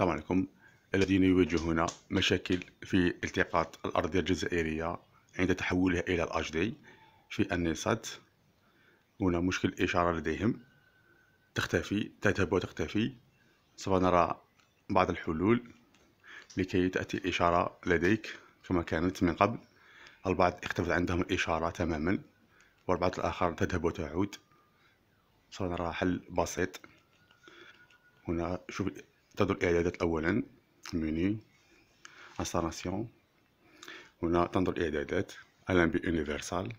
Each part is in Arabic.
السلام عليكم الذين يواجهون مشاكل في التقاط الأرضية الجزائرية عند تحولها إلى الاتش دي في النيسات هنا مشكل الإشارة لديهم تختفي تذهب وتختفي سوف نرى بعض الحلول لكي تأتي الإشارة لديك كما كانت من قبل البعض اختفت عندهم الإشارة تماما والبعض الآخر تذهب وتعود سوف نرى حل بسيط هنا شوف تظهر الإعدادات أولا ميني انستالاسيون هنا تنظر الإعدادات ألان بي يونيفرسال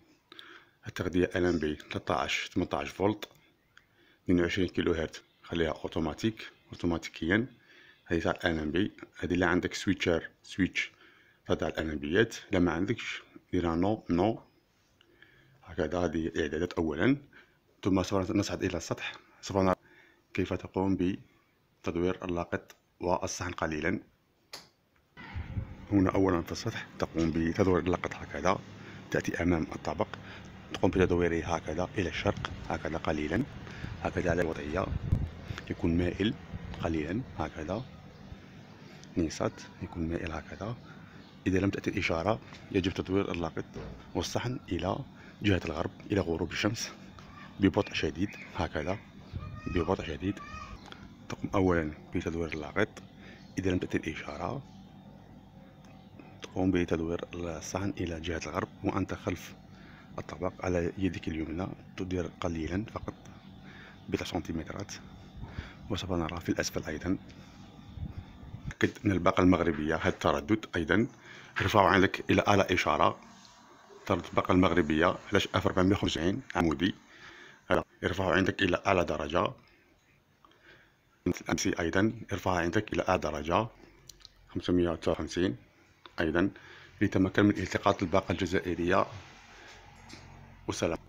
التغذية ألان بي 13 18 فولت 22 كيلو هرت خليها أوتوماتيك أوتوماتيكيا هذه تاع الألان بي هذه لا عندك سويتشر سويتش تاع الألان بيات لا ما عندكش دير نو نو هكذا هذه الإعدادات أولا ثم سوف نصعد إلى السطح سوف نرى كيف تقوم ب تدوير اللاقط والصحن قليلا هنا اولا في السطح تقوم بتدوير اللاقط هكذا تاتي امام الطبق تقوم بتدويره هكذا الى الشرق هكذا قليلا هكذا على الوضعيه يكون مائل قليلا هكذا نيسات يكون مائل هكذا اذا لم تاتي الاشاره يجب تدوير اللاقط والصحن الى جهه الغرب الى غروب الشمس ببطء شديد هكذا ببطء شديد تقوم أولا بتدوير اللاقط إذا لم تأتي الإشارة تقوم بتدوير الصحن إلى جهة الغرب وأنت خلف الطبق على يدك اليمنى تدير قليلا فقط بضع سنتيمترات وسوف نرى في الأسفل أيضا تأكد أن الباقة المغربية هذا التردد أيضا ارفع عندك إلى أعلى إشارة تردد الباقة المغربية 1450 عمودي ارفع عندك إلى أعلى درجة مثل أمسي ايضا ارفعها عندك الى اعلى درجه 559 ايضا لتمكن من التقاط الباقه الجزائريه وسلام